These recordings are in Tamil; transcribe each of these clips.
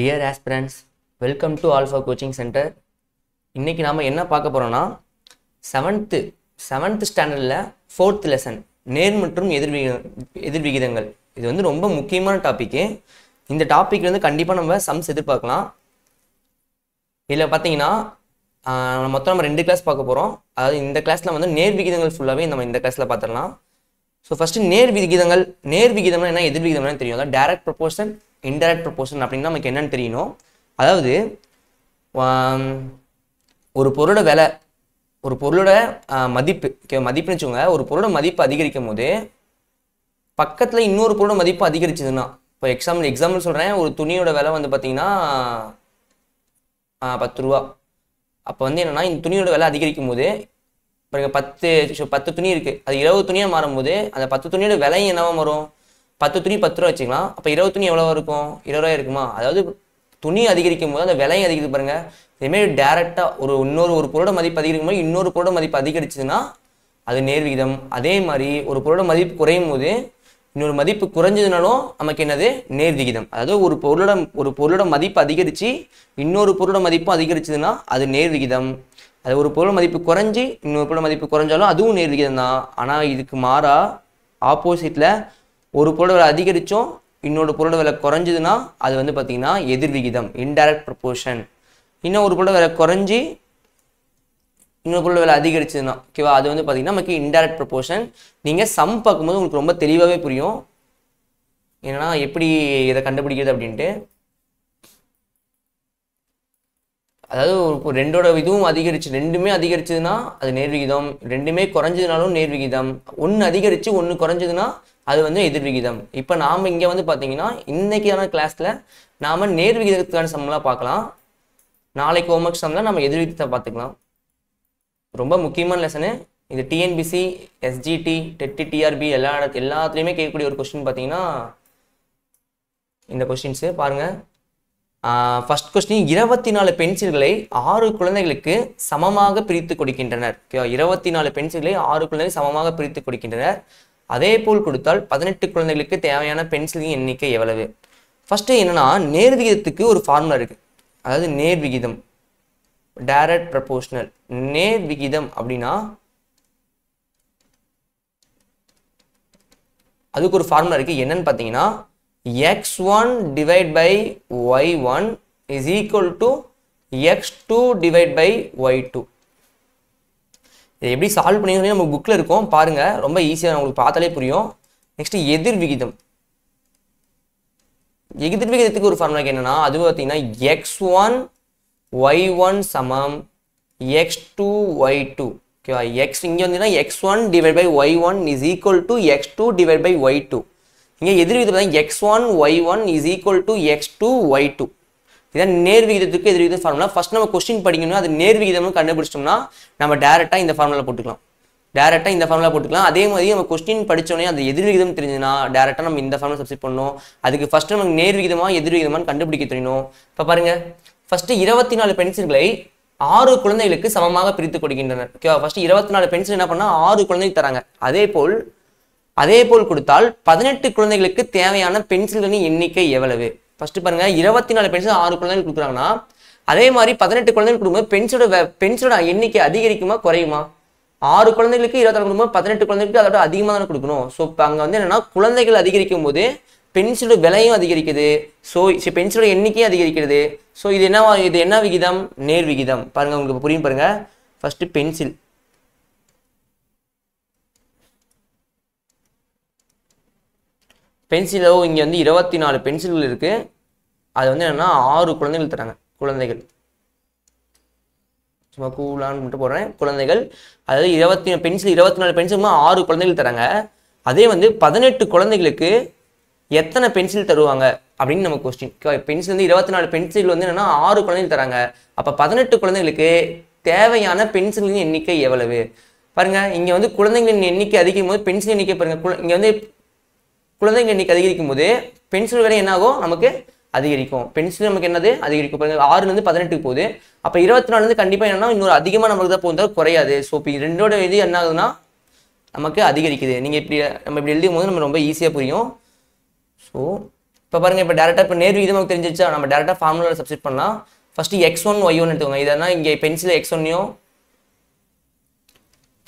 dear aspirants welcome to Alpha coaching centre இன்றைக்கி நாம் என்ன பார்க்க போகிறோன்னா செவன்த்து செவன்த்து ஸ்டாண்டர்டில் ஃபோர்த் லெசன் நேர் மற்றும் எதிர்விகி எதிர்விகிதங்கள் இது வந்து ரொம்ப முக்கியமான டாப்பிக்கு இந்த டாப்பிக்லேருந்து கண்டிப்பாக நம்ம சம்ஸ் எதிர்பார்க்கலாம் இதில் பார்த்தீங்கன்னா மொத்தம் நம்ம ரெண்டு கிளாஸ் பார்க்க போகிறோம் அதாவது இந்த கிளாஸில் வந்து நேர் விகிதங்கள் ஃபுல்லாகவே நம்ம இந்த கிளாஸில் பார்த்துடலாம் ஸோ ஃபஸ்ட்டு நேர் விகிதங்கள் நேர் விகிதம்னா என்ன எதிர் எதிர்விகிதம்னா தெரியும் அதாவது டேரக்ட் ப்ரொபோஷன் இன்டெரக்ட் ப்ரொப்போஷன் அப்படின்னு நமக்கு என்னென்னு தெரியணும் அதாவது ஒரு பொருளோட விலை ஒரு பொருளோட மதிப்பு மதிப்புன்னு வச்சுக்கோங்க ஒரு பொருளோட மதிப்பு அதிகரிக்கும் போது பக்கத்தில் இன்னொரு பொருளோட மதிப்பு அதிகரிச்சதுன்னா இப்போ எக்ஸாம்பிள் எக்ஸாம்பிள் சொல்கிறேன் ஒரு துணியோட விலை வந்து பார்த்திங்கன்னா பத்து ரூபா அப்போ வந்து என்னென்னா இந்த துணியோட விலை அதிகரிக்கும் போது இப்போ பத்து பத்து துணி இருக்குது அது இருபது துணியாக மாறும்போது அந்த பத்து துணியோட விலையும் என்னவாக மாறும் பத்து துணி பத்து ரூபா வச்சுக்கலாம் அப்போ இருபது துணி எவ்வளோ இருக்கும் இருபது ரூபாய் இருக்குமா அதாவது துணி அதிகரிக்கும் போது அந்த விலையும் அதிகரித்து பாருங்கள் இதேமாரி டேரெக்டாக ஒரு இன்னொரு ஒரு பொருளோட மதிப்பு அதிகரிக்கும் போது இன்னொரு பொருளோட மதிப்பு அதிகரிச்சதுன்னா அது நேர்விகிதம் அதே மாதிரி ஒரு பொருளோட மதிப்பு குறையும் போது இன்னொரு மதிப்பு குறைஞ்சதுனாலும் நமக்கு என்னது நேர்விகிதம் அதாவது ஒரு பொருளோட ஒரு பொருளோட மதிப்பு அதிகரித்து இன்னொரு பொருளோட மதிப்பும் அதிகரிச்சதுன்னா அது நேர்விகிதம் அது ஒரு பொருள் மதிப்பு குறைஞ்சி இன்னொரு பொருள் மதிப்பு குறைஞ்சாலும் அதுவும் நேர்விகிதம் தான் ஆனால் இதுக்கு மாறாக ஆப்போசிட்டில் ஒரு பொருளோட விலை அதிகரித்தோம் இன்னொரு பொருளோட விலை குறைஞ்சதுன்னா அது வந்து பார்த்திங்கன்னா எதிர்விகிதம் இன்டைரக்ட் ப்ரொப்போர்ஷன் இன்னும் ஒரு பொருளோட விலை குறைஞ்சி இன்னொரு பொருள் விலை அதிகரிச்சதுன்னா ஓகேவா அது வந்து பார்த்தீங்கன்னா நமக்கு இன்டைரக்ட் ப்ரொப்போர்ஷன் நீங்கள் சம் பார்க்கும்போது உங்களுக்கு ரொம்ப தெளிவாகவே புரியும் ஏன்னா எப்படி இதை கண்டுபிடிக்கிறது அப்படின்ட்டு அதாவது ஒரு ரெண்டோட இதுவும் அதிகரிச்சு ரெண்டுமே அதிகரிச்சதுன்னா அது நேர்விகிதம் ரெண்டுமே குறைஞ்சதுனாலும் நேர்விகிதம் ஒன்று அதிகரித்து ஒன்று குறைஞ்சதுன்னா அது வந்து எதிர் விகிதம் இப்போ நாம் இங்கே வந்து பார்த்தீங்கன்னா இன்றைக்கான கிளாஸில் நாம் நேர் விகிதத்துக்கான சம்லாம் பார்க்கலாம் நாளைக்கு ஹோம்ஒர்க் சம்மில் நம்ம எதிர் விகிதத்தை பார்த்துக்கலாம் ரொம்ப முக்கியமான லெசனு இது டிஎன்பிசி எஸ்ஜிடி டெட்டி டிஆர்பி எல்லா இடத்து எல்லாத்துலேயுமே கேட்கக்கூடிய ஒரு கொஸ்டின் பார்த்தீங்கன்னா இந்த கொஸ்டின்ஸு பாருங்கள் ஃபஸ்ட் கொஸ்டின் இருபத்தி நாலு பென்சில்களை ஆறு குழந்தைகளுக்கு சமமாக பிரித்து கொடுக்கின்றனர் இருபத்தி நாலு பென்சில்களை ஆறு குழந்தைகள் சமமாக பிரித்து கொடுக்கின்றனர் அதே போல் கொடுத்தால் பதினெட்டு குழந்தைகளுக்கு தேவையான பென்சிலின் எண்ணிக்கை எவ்வளவு ஃபஸ்ட்டு என்னன்னா நேர் விகிதத்துக்கு ஒரு ஃபார்முலா இருக்குது அதாவது நேர் விகிதம் டைரக்ட் ப்ரப்போர்ஷனல் நேர் விகிதம் அப்படின்னா அதுக்கு ஒரு ஃபார்முலா இருக்குது என்னன்னு பார்த்தீங்கன்னா x one divide by y one is equal to x two divide by y two இதை எப்படி சால்வ் பண்ணி நம்ம புக்கில் இருக்கும் பாருங்கள் ரொம்ப ஈஸியாக உங்களுக்கு பார்த்தாலே புரியும் நெக்ஸ்ட்டு எதிர் விகிதம் எதிர் விகிதத்துக்கு ஒரு ஃபார்முலா என்னென்னா அது பார்த்தீங்கன்னா எக்ஸ் ஒன் ஒய் ஒன் சமம் எக்ஸ் டூ ஒய் டூ ஓகேவா எக்ஸ் இங்கே வந்தீங்கன்னா x one divide by y one is equal to x two divide by y two இங்கே எதிர் விகிதம் பார்த்தீங்கன்னா x one y one is equal to x two y two இதான் நேர் விகிதத்துக்கு எதிர் விகித ஃபார்முலா ஃபர்ஸ்ட் நம்ம கொஸ்டின் படிக்கணும் அது நேர் விகிதம்னு கண்டுபிடிச்சிட்டோம்னா நம்ம டேரெக்டாக இந்த ஃபார்முலா போட்டுக்கலாம் டேரெக்டாக இந்த ஃபார்முலா போட்டுக்கலாம் அதே மாதிரி நம்ம கொஸ்டின் படித்தோடனே அந்த எதிர் விகிதம் தெரிஞ்சுன்னா டேரெக்டாக நம்ம இந்த ஃபார்முலா சப்ஸ்ட் பண்ணணும் அதுக்கு ஃபஸ்ட்டு நமக்கு நேர் விகிதமாக எதிர் கண்டுபிடிக்க தெரியணும் இப்போ பாருங்கள் ஃபஸ்ட்டு இருபத்தி நாலு பென்சில்களை ஆறு குழந்தைகளுக்கு சமமாக பிரித்து கொடுக்கின்றனர் ஓகேவா ஃபர்ஸ்ட் இருபத்தி நாலு பென்சில் என்ன பண்ணால் ஆறு குழந்தைகள் தராங்க அதே போல் அதே போல் கொடுத்தால் பதினெட்டு குழந்தைகளுக்கு தேவையான பென்சில்களின் எண்ணிக்கை எவ்வளவு ஃபஸ்ட்டு பாருங்கள் இருபத்தி நாலு பென்ஸ் ஆறு குழந்தைகள் கொடுக்குறாங்கன்னா அதே மாதிரி பதினெட்டு குழந்தைகள் கொடுக்கும்போது பென்ஸோட பென்ஸோட எண்ணிக்கை அதிகரிக்குமா குறையுமா ஆறு குழந்தைகளுக்கு நாலு கொடுக்கும்போது பதினெட்டு குழந்தைகளுக்கு அதோட அதிகமாக தானே கொடுக்கணும் ஸோ இப்போ அங்கே வந்து என்னென்னா குழந்தைகள் அதிகரிக்கும் போது பென்சிலோட விலையும் அதிகரிக்குது ஸோ பென்சிலோட எண்ணிக்கையும் அதிகரிக்கிறது ஸோ இது என்ன இது என்ன விகிதம் நேர் விகிதம் பாருங்கள் உங்களுக்கு புரியும் பாருங்கள் ஃபஸ்ட்டு பென்சில் பென்சிலோ இங்கே வந்து இருபத்தி நாலு பென்சில்கள் இருக்குது அது வந்து என்னென்னா ஆறு குழந்தைகள் தராங்க குழந்தைகள் சும்மா கூலான்னு மட்டும் போடுறேன் குழந்தைகள் அதாவது இருபத்தி பென்சில் இருபத்தி நாலு பென்சிலுமா ஆறு குழந்தைகள் தராங்க அதே வந்து பதினெட்டு குழந்தைகளுக்கு எத்தனை பென்சில் தருவாங்க அப்படின்னு நம்ம கொஸ்டின் பென்சில் வந்து இருபத்தி நாலு பென்சில் வந்து என்னென்னா ஆறு குழந்தைகள் தராங்க அப்போ பதினெட்டு குழந்தைகளுக்கு தேவையான பென்சிலின் எண்ணிக்கை எவ்வளவு பாருங்க இங்கே வந்து குழந்தைகளின் எண்ணிக்கை அதிகம் போது பென்சில் எண்ணிக்கை பாருங்கள் இங்கே வந்து குழந்தைங்க இன்னைக்கு அதிகரிக்கும் போது பென்சில் விலை என்னாகும் நமக்கு அதிகரிக்கும் பென்சில் நமக்கு என்னது அதிகரிக்கும் பாருங்க ஆறுலேருந்து பதினெட்டுக்கு போகுது அப்போ இருபத்தி நாலுலேருந்து கண்டிப்பாக என்னன்னா இன்னொரு அதிகமாக நமக்கு தான் போகுது குறையாது ஸோ இப்போ ரெண்டோட இது என்ன ஆகுதுன்னா நமக்கு அதிகரிக்குது நீங்கள் இப்படி நம்ம இப்படி எழுதும் போது நம்ம ரொம்ப ஈஸியாக புரியும் ஸோ இப்போ பாருங்கள் இப்போ டேரெக்டாக இப்போ நேர் இது நமக்கு தெரிஞ்சிருச்சா நம்ம டேரெக்டாக ஃபார்முலாவில் சப்ஸ்கிரைப் பண்ணலாம் first x one y one எடுத்துக்கோங்க இதெல்லாம் இங்கே பென்சில் எக்ஸ் ஒன்னையும்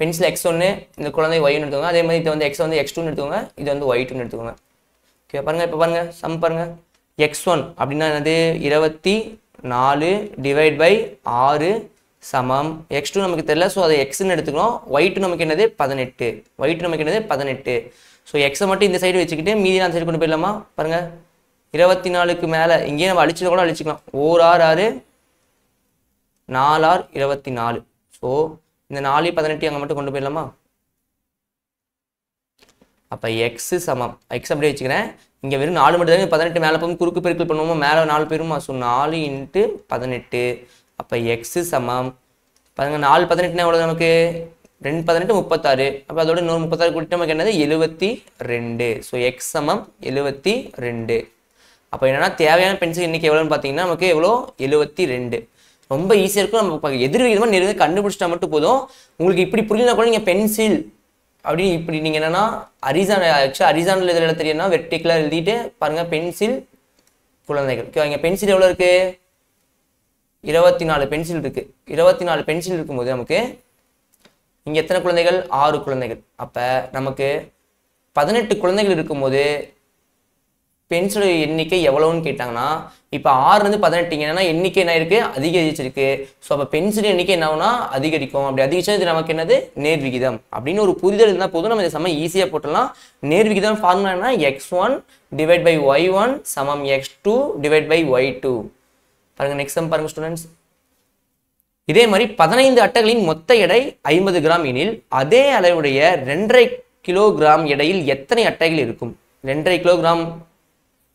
பென்சில் எக்ஸ் ஒன்று இந்த குழந்தை ஒய்னு எடுத்துக்கோங்க அதே மாதிரி இதை வந்து எக்ஸ் வந்து எக்ஸ் டூன்னு எடுத்துக்கோங்க இது வந்து ஒய் டூன்னு எடுத்துக்கோங்க ஓகே பாருங்கள் இப்போ பாருங்கள் சம் பாருங்கள் எக்ஸ் ஒன் அப்படின்னா என்னது இருபத்தி நாலு டிவைட் பை ஆறு சமம் எக்ஸ் டூ நமக்கு தெரியல ஸோ அதை எக்ஸ்ன்னு எடுத்துக்கணும் ஒய் டூ நமக்கு என்னது பதினெட்டு ஒய் டூ நமக்கு என்னது பதினெட்டு ஸோ எக்ஸை மட்டும் இந்த சைடு வச்சுக்கிட்டு மீதி நான் சைடு கொண்டு போயிடலாமா பாருங்கள் இருபத்தி நாலுக்கு மேலே இங்கேயே நம்ம அழிச்சு கூட அழிச்சிக்கலாம் ஓர் ஆறு ஆறு நாலு ஆறு இருபத்தி நாலு ஸோ இந்த நாலு பதினெட்டு அங்கே மட்டும் கொண்டு போயிடலாமா அப்போ எக்ஸு சமம் எக்ஸ் அப்படியே வச்சுக்கிறேன் இங்கே வெறும் நாலு மட்டும் தான் பதினெட்டு மேலே போகும் குறுக்கு பெருக்கல் பண்ணுவோமா மேலே நாலு பேருமா ஸோ நாலு இன்ட்டு பதினெட்டு அப்போ எக்ஸு சமம் பாருங்க நாலு பதினெட்டுனா எவ்வளோ நமக்கு ரெண்டு பதினெட்டு முப்பத்தாறு அப்போ அதோட நூறு முப்பத்தாறு கூட்டி நமக்கு என்னது எழுபத்தி ரெண்டு ஸோ எக்ஸ் சமம் எழுபத்தி ரெண்டு அப்போ என்னென்னா தேவையான பென்சில் இன்றைக்கி எவ்வளோன்னு பார்த்தீங்கன்னா நமக்கு எவ்வளோ எழுபத்தி ரெண்டு ரொம்ப ஈஸியாக இருக்கும் நம்ம எதிர் விகிதமாக நெருங்க கண்டுபிடிச்சிட்டா மட்டும் போதும் உங்களுக்கு இப்படி புரியலனா கூட நீங்கள் பென்சில் அப்படின்னு இப்படி நீங்கள் என்னென்னா அரிசான ஆக்சுவலாக அரிசானில் எதில் தெரியும்னா வெர்டிக்கலாக எழுதிட்டு பாருங்கள் பென்சில் குழந்தைகள் ஓகே இங்கே பென்சில் எவ்வளோ இருக்குது இருபத்தி நாலு பென்சில் இருக்குது இருபத்தி நாலு பென்சில் இருக்கும்போது நமக்கு இங்கே எத்தனை குழந்தைகள் ஆறு குழந்தைகள் அப்போ நமக்கு பதினெட்டு குழந்தைகள் இருக்கும்போது பென்ஸோட எண்ணிக்கை எவ்வளோன்னு கேட்டாங்கன்னா இப்போ ஆறுலேருந்து பதினெட்டுங்கன்னா எண்ணிக்கை என்ன இருக்குது அதிகரிச்சிருக்கு ஸோ அப்போ பென்சில் எண்ணிக்கை என்ன ஆகுனா அதிகரிக்கும் அப்படி அதிகரிச்சா இது நமக்கு என்னது நேர்விகிதம் அப்படின்னு ஒரு புரிதல் இருந்தால் போதும் நம்ம இதை செம்ம ஈஸியாக போட்டலாம் நேர்விகிதம் ஃபார்முலா என்ன x one divide by y one சமம் x two divide by y two பாருங்கள் நெக்ஸ்ட் சம் பாருங்கள் ஸ்டூடெண்ட்ஸ் இதே மாதிரி பதினைந்து அட்டைகளின் மொத்த எடை ஐம்பது கிராம் எனில் அதே அளவுடைய ரெண்டரை கிலோகிராம் எடையில் எத்தனை அட்டைகள் இருக்கும் ரெண்டரை கிலோகிராம்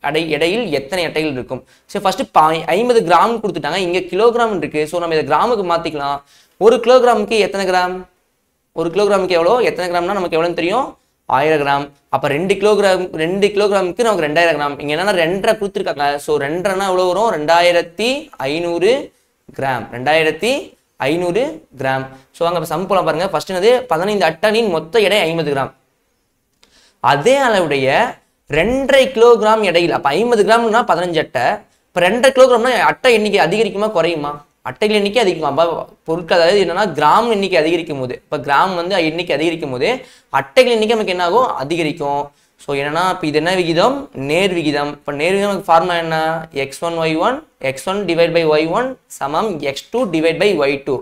அடை இடையில் எத்தனை அட்டைகள் இருக்கும் ஸோ ஃபஸ்ட்டு பா ஐம்பது கிராம் கொடுத்துட்டாங்க இங்கே கிலோகிராம் இருக்கு ஸோ நம்ம இதை கிராமுக்கு மாற்றிக்கலாம் ஒரு கிலோகிராமுக்கு எத்தனை கிராம் ஒரு கிலோகிராமுக்கு எவ்வளோ எத்தனை கிராம்னா நமக்கு எவ்வளோன்னு தெரியும் ஆயிரம் கிராம் அப்போ ரெண்டு கிலோகிராம் ரெண்டு கிலோகிராமுக்கு நமக்கு ரெண்டாயிரம் கிராம் இங்கே என்னென்னா ரெண்டரை கொடுத்துருக்காங்க ஸோ ரெண்டரைனா எவ்வளோ வரும் ரெண்டாயிரத்தி ஐநூறு கிராம் ரெண்டாயிரத்தி ஐநூறு கிராம் ஸோ அங்கே சம் போல பாருங்கள் ஃபர்ஸ்ட் என்னது பதினைந்து அட்டனின் மொத்த எடை ஐம்பது கிராம் அதே அளவுடைய ரெண்டரை கிலோகிராம் எடையில் அப்போ ஐம்பது கிராம்னா பதினஞ்சு அட்டை இப்போ ரெண்டரை கிலோகிராம்னா அட்டை எண்ணிக்கை அதிகரிக்குமா குறையுமா அட்டைகள் எண்ணிக்கை அதிகமா பொருட்கள் அதாவது என்னன்னா கிராம் எண்ணிக்கை அதிகரிக்கும் போது இப்போ கிராம் வந்து எண்ணிக்கை அதிகரிக்கும் போது அட்டைகள் எண்ணிக்கை நமக்கு என்ன ஆகும் அதிகரிக்கும் ஸோ என்னன்னா இப்போ இது என்ன விகிதம் நேர் விகிதம் இப்போ நேர் விகிதம் ஃபார்முலா என்ன x one y one x one divide by y one சமம் x two divide by y two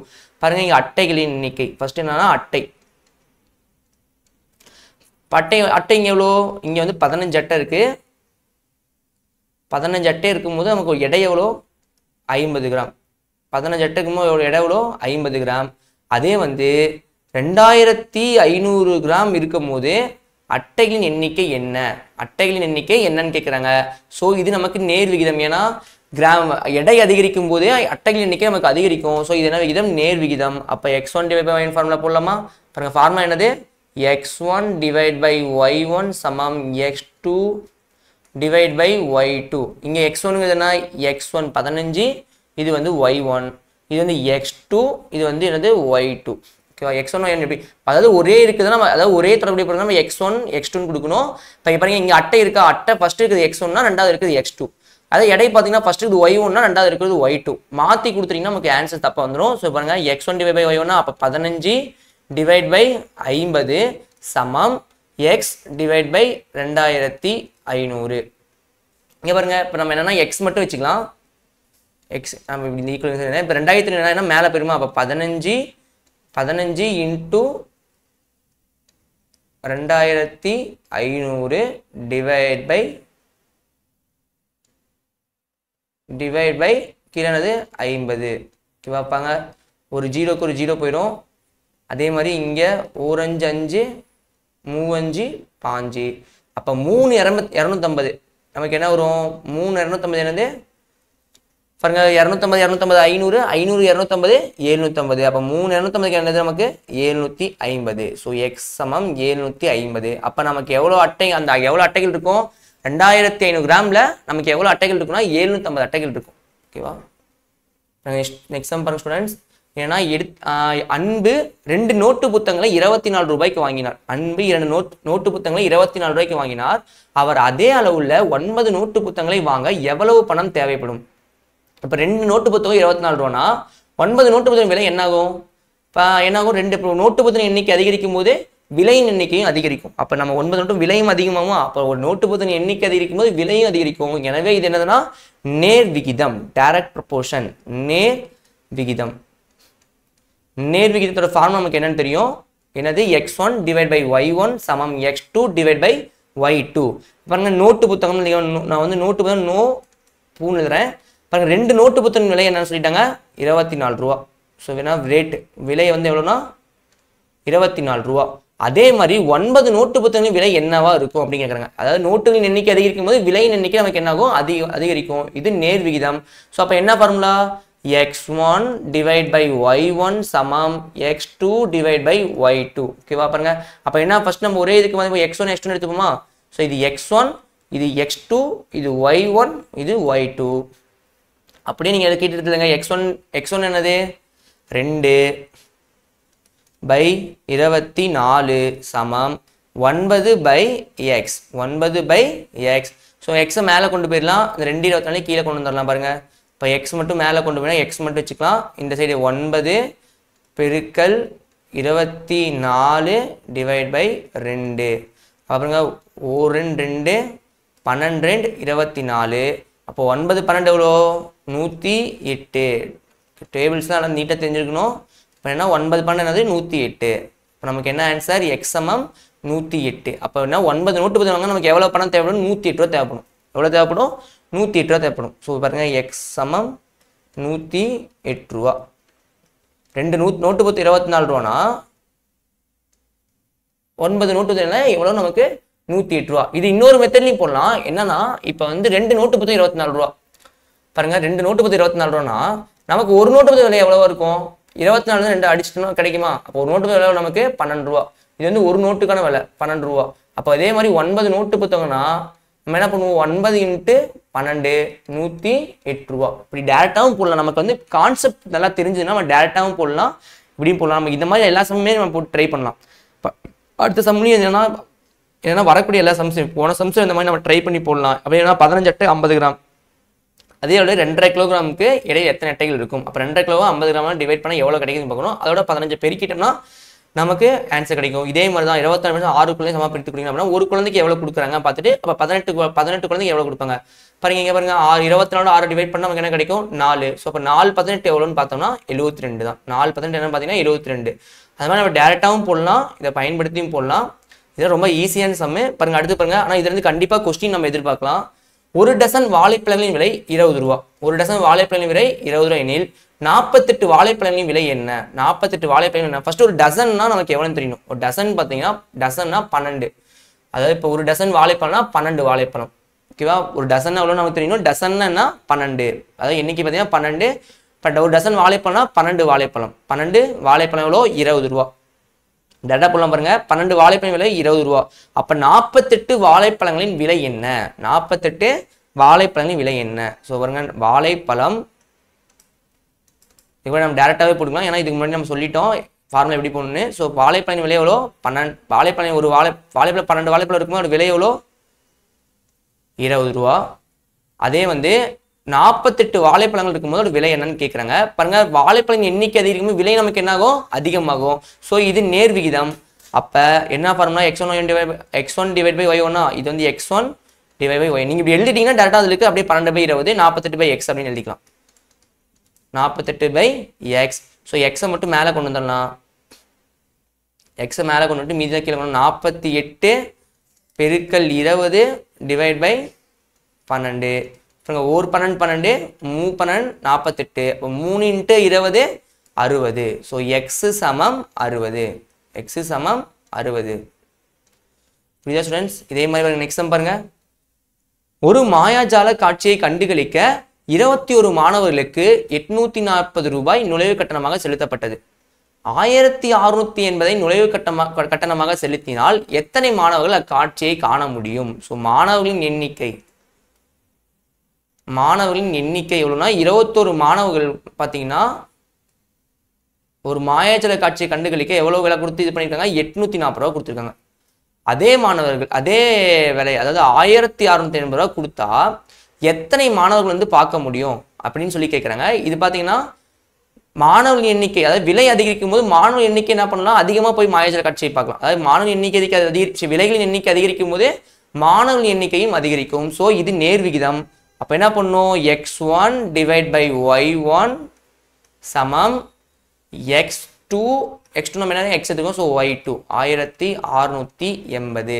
பாருங்க இங்கே அட்டைகளின் எண்ணிக்கை ஃபர்ஸ்ட் என்னன்னா அட்டை பட்டை அட்டை இங்கே எவ்வளோ இங்கே வந்து பதினஞ்சு அட்டை இருக்குது பதினஞ்சு அட்டை இருக்கும்போது நமக்கு எடை எவ்வளோ ஐம்பது கிராம் பதினஞ்சு அட்டைக்கும் போது எவ்வளோ எடை எவ்வளோ ஐம்பது கிராம் அதே வந்து ரெண்டாயிரத்தி ஐநூறு கிராம் இருக்கும்போது அட்டைகளின் எண்ணிக்கை என்ன அட்டைகளின் எண்ணிக்கை என்னன்னு கேட்குறாங்க ஸோ இது நமக்கு நேர் விகிதம் ஏன்னா கிராம் எடை அதிகரிக்கும் போதே அட்டைகளின் எண்ணிக்கை நமக்கு அதிகரிக்கும் ஸோ இது என்ன விகிதம் நேர் விகிதம் அப்போ x one divide by formula போடலாமா பாருங்கள் ஃபார்முலா என்னது x1 divide by y1 சமம் x2 divide by y2 இங்கே x1ங்கிறதுனா x1 பதினஞ்சு இது வந்து y1 இது வந்து x2 இது வந்து என்னது y2 ஓகேவா எக்ஸ் ஒன் எப்படி அதாவது ஒரே இருக்குதுன்னா நம்ம அதாவது ஒரே தொடர்புடைய பொருள் நம்ம எக்ஸ் ஒன் எக்ஸ் டூன்னு கொடுக்கணும் இப்போ பாருங்க இங்கே அட்டை இருக்கா அட்டை ஃபஸ்ட்டு இருக்குது எக்ஸ் ஒன்னா ரெண்டாவது இருக்குது எக்ஸ் டூ அதே இடை பார்த்தீங்கன்னா ஃபஸ்ட்டு இது ஒய் ஒன்னா ரெண்டாவது இருக்கிறது ஒய் டூ மாற்றி கொடுத்துட்டீங்கன்னா நமக்கு ஆன்சர் தப்பாக வந்துடும் ஸோ பாருங்கள் x one divide by y ஒன்னா அப்போ பதினஞ்சு டிவைட் பை ஐம்பது சமம் எக்ஸ் டிவைட் பை ரெண்டாயிரத்தி ஐநூறு இங்கே பாருங்க இப்போ நம்ம என்னென்னா எக்ஸ் மட்டும் வச்சுக்கலாம் எக்ஸ் நம்ம இப்படி ஈக்குவல் இப்போ ரெண்டாயிரத்தி என்ன மேலே பெருமா அப்போ பதினஞ்சு பதினஞ்சு இன்ட்டு ரெண்டாயிரத்தி ஐநூறு டிவைட் பை டிவைட் பை கீழே ஐம்பது பார்ப்பாங்க ஒரு ஜீரோக்கு ஒரு ஜீரோ போயிடும் அதே மாதிரி இங்கே ஓரஞ்சு அஞ்சு மூவஞ்சு பாஞ்சு அப்போ மூணு இரநூத் இரநூத்தம்பது நமக்கு என்ன வரும் மூணு இரநூத்தம்பது என்னது பாருங்க இரநூத்தம்பது இரநூத்தம்பது ஐநூறு ஐநூறு இரநூத்தம்பது எழுநூற்றம்பது அப்போ மூணு இரநூத்தம்பதுக்கு என்னது நமக்கு எழுநூற்றி ஐம்பது ஸோ எக்ஸ் சமம் எழுநூற்றி ஐம்பது அப்போ நமக்கு எவ்வளோ அட்டை அந்த எவ்வளோ அட்டைகள் இருக்கும் ரெண்டாயிரத்தி ஐநூறு கிராமில் நமக்கு எவ்வளோ அட்டைகள் இருக்குன்னா எழுநூற்றம்பது அட்டைகள் இருக்கும் ஓகேவா நெக்ஸ்ட் நெக்ஸ்ட் சம் பாருங்க ஸ்டூடெண்ட்ஸ் ஏன்னா எடு அன்பு ரெண்டு நோட்டு புத்தகங்களை இருபத்தி நாலு ரூபாய்க்கு வாங்கினார் அன்பு இரண்டு நோட் நோட்டு புத்தகங்களை இருபத்தி நாலு ரூபாய்க்கு வாங்கினார் அவர் அதே அளவுல ஒன்பது நோட்டு புத்தகங்களை வாங்க எவ்வளவு பணம் தேவைப்படும் இப்போ ரெண்டு நோட்டு புத்தகம் இருபத்தி நாலு ரூபான்னா ஒன்பது நோட்டு புத்தகம் விலை என்னாகும் இப்போ என்னாகும் ரெண்டு நோட்டு புத்தகம் எண்ணிக்கை அதிகரிக்கும் போது விலையின் எண்ணிக்கையும் அதிகரிக்கும் அப்போ நம்ம ஒன்பது நோட்டும் விலையும் அதிகமாகும் அப்போ ஒரு நோட்டு புத்தகம் எண்ணிக்கை அதிகரிக்கும் போது விலையும் அதிகரிக்கும் எனவே இது என்னதுன்னா நேர் விகிதம் டைரக்ட் ப்ரொபோஷன் நேர் விகிதம் நேர் விகிதத்தோட ஃபார்முலா நமக்கு என்னன்னு தெரியும் என்னது x one divide by y one சமம் x two divide by y two பாருங்க நோட்டு புத்தகம் நான் வந்து நோட்டு புத்தகம் நோ பூன்னு எழுதுறேன் பாருங்கள் ரெண்டு நோட்டு புத்தகம் விலை என்னன்னு சொல்லிட்டாங்க இருபத்தி நாலு ரூபா ஸோ வேணா ரேட்டு விலை வந்து எவ்வளோனா இருபத்தி நாலு ரூபா அதே மாதிரி ஒன்பது நோட்டு புத்தகங்களின் விலை என்னவா இருக்கும் அப்படின்னு கேட்குறாங்க அதாவது நோட்டுகளின் எண்ணிக்கை அதிகரிக்கும் போது விலையின் எண்ணிக்கை நமக்கு என்னாகும் அதிக அதிகரிக்கும் இது நேர்விகிதம் ஸோ அப்போ என்ன formula x1 divide by y1 சமம் x2 டிவைட் பை y2 ஓகேவா பாருங்க அப்போ என்ன ஃபர்ஸ்ட் நம்ம ஒரே இதுக்கு வந்து x1 x2 நிடுத்துப்புமா ஸோ இது x1 இது x2 இது y1 இது y2 அப்படியே நீங்கள் எடுக்கிட்டு இருக்குதுங்க x1 x1 என்னது ரெண்டு பை இருபத்தி நாலு சமம் ஒன்பது பை எக்ஸ் ஒன்பது பை எக்ஸ் ஸோ மேல மேலே கொண்டு போயிடலாம் ரெண்டு இருபத்தி கீல கீழே கொண்டு பாருங்கள் இப்போ எக்ஸ் மட்டும் மேலே கொண்டு போனால் எக்ஸ் மட்டும் வச்சுக்கலாம் இந்த சைடு ஒன்பது பெருக்கல் இருபத்தி நாலு டிவைட் பை ரெண்டு அப்புறங்க ஒரு ரெண்டு ரெண்டு பன்னெண்டு ரெண்டு இருபத்தி நாலு அப்போ ஒன்பது பன்னெண்டு எவ்வளோ நூற்றி எட்டு டேபிள்ஸ் தான் நல்லா நீட்டாக தெரிஞ்சுருக்கணும் இப்போ என்ன ஒன்பது பன்னெண்டு நூற்றி எட்டு இப்போ நமக்கு என்ன ஆன்சர் எக்ஸ்எம்எம் நூற்றி எட்டு அப்போ என்ன ஒன்பது நூற்று பத்து நமக்கு எவ்வளோ பணம் தேவைப்படும் நூற்றி எட்டு ரூபா தேவைப்படும் எவ்வளோ தேவைப்படும் நூற்றி எட்டு ரூபா தேவைப்படும் ஸோ பாருங்கள் எக்ஸ் சமம் நூற்றி எட்டு ரூபா ரெண்டு நூ நோட்டு பத்து இருபத்தி நாலு ரூபானா ஒன்பது நோட்டு பத்து எவ்வளோ நமக்கு நூற்றி எட்டு ரூபா இது இன்னொரு மெத்தட்லையும் போடலாம் என்னன்னா இப்போ வந்து ரெண்டு நோட்டு பத்து இருபத்தி நாலு ரூபா பாருங்கள் ரெண்டு நோட்டு பத்து இருபத்தி நாலு ரூபானா நமக்கு ஒரு நோட்டு பத்து விலை எவ்வளோ இருக்கும் இருபத்தி நாலு ரெண்டு அடிச்சிட்டோம்னா கிடைக்குமா அப்போ ஒரு நோட்டு விலை நமக்கு பன்னெண்டு ரூபா இது வந்து ஒரு நோட்டுக்கான விலை பன்னெண்டு ரூபா அப்போ அதே மாதிரி ஒன்பது நோட்டு புத்தகம்னா நம்ம என்ன பண்ணுவோம் ஒன்பது இன்ட்டு பன்னெண்டு நூற்றி எட்டு ரூபா இப்படி டேரெக்டாகவும் போடலாம் நமக்கு வந்து கான்செப்ட் நல்லா தெரிஞ்சதுன்னா நம்ம டேரெக்டாகவும் போடலாம் இப்படியும் போடலாம் நம்ம இந்த மாதிரி எல்லா சம்மே நம்ம போட்டு ட்ரை பண்ணலாம் இப்போ அடுத்த சம்லையும் என்னென்னா ஏன்னா வரக்கூடிய எல்லா சம்ஸும் போன சம்சம் இந்த மாதிரி நம்ம ட்ரை பண்ணி போடலாம் அப்படி ஏன்னா பதினஞ்சு அட்டை ஐம்பது கிராம் அதே அளவு ரெண்டரை கிலோகிராமுக்கு இடையே எத்தனை அட்டைகள் இருக்கும் அப்போ ரெண்டரை கிலோ ஐம்பது கிராம் டிவைட் பண்ணால் எவ்வளோ கிடைக்குதுன்னு பார்க்கணும் அதோட பதினஞ்சு பெருக்கிட்டோம்னா நமக்கு ஆன்சர் கிடைக்கும் இதே மாதிரி தான் இருபத்தாறு நிமிஷம் ஆறு குழந்தை சமமாக பிரித்து கொடுங்க அப்படின்னா ஒரு குழந்தைக்கு எவ்வளோ கொடுக்குறாங்க பார்த்துட்டு அப்போ பதினெட்டு பதினெட்டு குழந்தைக்கு எவ்வளோ கொடுப்பாங்க பாருங்க இங்கே பாருங்க ஆறு இருபத்தி நாலு ஆறு டிவைட் பண்ணால் நமக்கு என்ன கிடைக்கும் நாலு ஸோ அப்போ நாலு பதினெட்டு எவ்வளோன்னு பார்த்தோம்னா எழுபத்தி ரெண்டு தான் நாலு பதினெட்டு என்ன பார்த்தீங்கன்னா எழுபத்தி ரெண்டு அது மாதிரி நம்ம டேரெக்டாகவும் போடலாம் இதை பயன்படுத்தியும் போடலாம் இதெல்லாம் ரொம்ப ஈஸியான சம்மு பாருங்க அடுத்து பாருங்க ஆனால் இதுலேருந்து கண்டிப்பாக கொஸ்டின் நம்ம எதிர்பார்க்கலாம் ஒரு டசன் வாழைப்பழங்களின் விலை இருபது ரூபா ஒரு டசன் வாழைப்பழங்களின் விலை இருபது ரூபா எனில் நாற்பத்தெட்டு வாழைப்பழங்களின் விலை என்ன நாற்பத்தெட்டு வாழைப்பழங்கள் ஃபர்ஸ்ட் ஒரு டசன்னா நமக்கு எவ்வளவு தெரியும் ஒரு டசன் பார்த்தீங்கன்னா டசன்னா பன்னெண்டு அதாவது இப்போ ஒரு டசன் வாழைப்பழம்னா பன்னெண்டு வாழைப்பழம் ஓகேவா ஒரு டசன் எவ்வளோ நமக்கு தெரியணும் டசன்னா பன்னெண்டு அதாவது இன்னைக்கு பார்த்தீங்கன்னா பன்னெண்டு பட் ஒரு டசன் வாழைப்பழம்னா பன்னெண்டு வாழைப்பழம் பன்னெண்டு வாழைப்பழம் எவ்வளோ இருபது ரூபா டேட்டா இடம் போலாம் பாருங்க பன்னெண்டு வாழைப்பழம் விலை இருபது ரூபா அப்போ நாற்பத்தெட்டு வாழைப்பழங்களின் விலை என்ன நாற்பத்தெட்டு வாழைப்பழங்களின் விலை என்ன ஸோ பாருங்க வாழைப்பழம் கூட நம்ம டேரெக்டாகவே போட்டுக்கலாம் ஏன்னா இதுக்கு முன்னாடி நம்ம சொல்லிட்டோம் ஃபார்மில் எப்படி போகணும்னு ஸோ வாழைப்பழம் விலை எவ்வளோ பன்னெண்டு வாழைப்பழம் ஒரு வாழை வாழைப்பழம் பன்னெண்டு வாழைப்பழம் இருக்கும்போது விலை எவ்வளோ இருபது ரூபா அதே வந்து நாற்பத்தெட்டு வாழைப்பழங்கள் இருக்கும்போது அதோட விலை என்னன்னு கேட்குறாங்க பாருங்க வாழைப்பழங்கள் எண்ணிக்கை அதிகமாகும் விலை நமக்கு என்னாகும் அதிகமாகும் ஸோ இது நேர் விகிதம் அப்போ என்ன formula x one divide x one divide by y ஒன்னா இது வந்து x one divide by y நீங்கள் இப்படி எழுதிட்டீங்கன்னா டேரெக்டாக அதுக்கு அப்படியே பன்னெண்டு பை இருபது நாற்பத்தெட்டு பை எக்ஸ் அப்படின்னு எழுதிக்கலாம் நாற்பத்தெட்டு பை எக்ஸ் ஸோ எக்ஸை மட்டும் மேலே கொண்டு வந்துடலாம் எக்ஸை மேலே கொண்டு வந்துட்டு மீதி கீழே கொண்டு நாற்பத்தி எட்டு பெருக்கல் இருபது டிவைட் பை பன்னெண்டு அப்புறம் ஒரு பன்னெண்டு பன்னெண்டு மூ பன்னெண்டு நாற்பத்தெட்டு அப்போ மூணு இன்ட்டு இருபது அறுபது ஸோ எக்ஸு சமம் அறுபது எக்ஸு சமம் அறுபது புரியுதா ஸ்டூடெண்ட்ஸ் இதே மாதிரி நெக்ஸ்ட் சம் பாருங்கள் ஒரு மாயாஜால காட்சியை கண்டுகளிக்க இருபத்தி ஒரு மாணவர்களுக்கு எட்நூற்றி நாற்பது ரூபாய் நுழைவு கட்டணமாக செலுத்தப்பட்டது ஆயிரத்தி அறுநூத்தி எண்பதை நுழைவு கட்டமாக கட்டணமாக செலுத்தினால் எத்தனை மாணவர்கள் அக்காட்சியை காண முடியும் ஸோ மாணவர்களின் எண்ணிக்கை மாணவர்களின் எண்ணிக்கை எவ்வளோன்னா இருபத்தோரு மாணவர்கள் பார்த்தீங்கன்னா ஒரு மாயாச்சல காட்சியை கண்டுகளிக்க எவ்வளோ விலை கொடுத்து இது பண்ணியிருக்காங்க எட்நூற்றி நாற்பது ரூபா கொடுத்துருக்காங்க அதே மாணவர்கள் அதே விலை அதாவது ஆயிரத்தி அறுநூத்தி எண்பது ரூபா கொடுத்தா எத்தனை மாணவர்கள் வந்து பார்க்க முடியும் அப்படின்னு சொல்லி கேட்குறாங்க இது பார்த்தீங்கன்னா மாணவர்கள் எண்ணிக்கை அதாவது விலை அதிகரிக்கும் போது மாணவர் எண்ணிக்கை என்ன பண்ணலாம் அதிகமாக போய் மாயாச்சல காட்சியை பார்க்கலாம் அதாவது மாணவர் எண்ணிக்கை அதிகரிச்சு விலைகளின் எண்ணிக்கை அதிகரிக்கும் போது மாணவர்கள் எண்ணிக்கையும் அதிகரிக்கும் ஸோ இது நேர்விகிதம் அப்போ என்ன பண்ணும் x one divide by y one சமம் எக்ஸ் டூ எக்ஸ் டூ நம்ம என்ன எக்ஸ் எடுத்துக்கோம் ஸோ ஒய் டூ ஆயிரத்தி அறநூற்றி எண்பது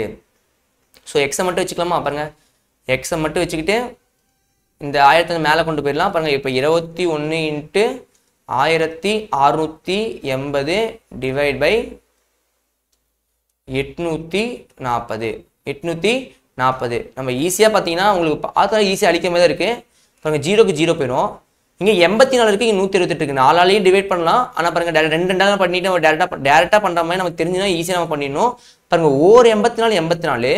ஸோ எக்ஸை மட்டும் வச்சுக்கலாமா பாருங்கள் எக்ஸை மட்டும் வச்சுக்கிட்டு இந்த ஆயிரத்தி மேலே கொண்டு போயிடலாம் பாருங்கள் இப்போ இருபத்தி ஒன்று இன்ட்டு ஆயிரத்தி அறநூற்றி எண்பது டிவைட் பை எட்நூற்றி நாற்பது எட்நூற்றி நாற்பது நம்ம ஈஸியாக பார்த்தீங்கன்னா உங்களுக்கு பார்த்தாலும் ஈஸியாக அழிக்க மாதிரி இருக்குது பாருங்கள் ஜீரோக்கு ஜீரோ போயிடும் இங்கே எண்பத்தி நாலு இருக்குது இங்கே நூற்றி இருபத்தெட்டு இருக்குது நாலாலையும் டிவைட் பண்ணலாம் ஆனால் பாருங்கள் டே ரெண்டு ரெண்டாவது பண்ணிட்டு நம்ம டேரெக்டாக டேரெக்டாக பண்ணுற மாதிரி நமக்கு தெரிஞ்சுனா ஈஸியாக நம்ம பண்ணிடணும் பாருங்கள் ஓர் எண்பத்தி நாலு எண்பத்தி நாலு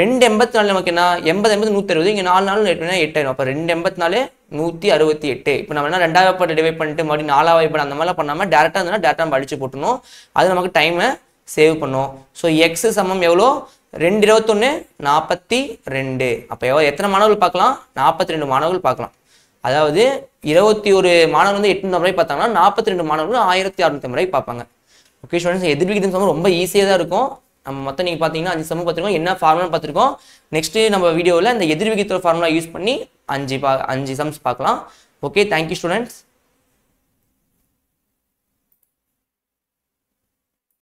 ரெண்டு எண்பத்தி நாலு நமக்கு என்ன எண்பது எண்பது நூற்றி அறுபது இங்கே நாலு நாள் எட்டுனா எட்டாயிரம் அப்போ ரெண்டு எண்பத்தி நாலு நூற்றி அறுபத்தி எட்டு இப்போ நம்ம என்ன ரெண்டாவது பாட்டு டிவைட் பண்ணிட்டு மறுபடியும் நாலாவது பாட்டு அந்த மாதிரிலாம் பண்ணாமல் டேரெக்டாக இருந்தால் டேரெக்டாக நம்ம அடிச்சு போட்டணும் அது நமக்கு டைமை சேவ் பண்ணும் ஸோ எக்ஸ் சமம் எவ்வளோ ரெண்டு இருபத்தொன்று நாற்பத்தி ரெண்டு அப்போ எவ்வளோ எத்தனை மாணவர்கள் பார்க்கலாம் நாற்பத்தி ரெண்டு மாணவர்கள் பார்க்கலாம் அதாவது இருபத்தி ஒரு மாணவர்கள் வந்து எட்நூறு முறை பார்த்தாங்கன்னா நாற்பத்தி ரெண்டு மாணவர்கள் ஆயிரத்தி அறுநூத்தி முறை பார்ப்பாங்க ஓகே ஸ்டூடெண்ட்ஸ் எதிர்விகிதம் சமம் ரொம்ப ஈஸியாக தான் இருக்கும் நம்ம மொத்தம் நீங்கள் பார்த்தீங்கன்னா அஞ்சு சமம் பார்த்துருக்கோம் என்ன ஃபார்முலா பார்த்துருக்கோம் நெக்ஸ்ட்டு நம்ம வீடியோவில் அந்த எதிர்விகிதத்தோட ஃபார்முலா யூஸ் பண்ணி அஞ்சு பா அஞ்சு சம்ஸ் பார்க்கலாம் ஓகே தேங்க்யூ ஸ்டூடெண்ட்ஸ்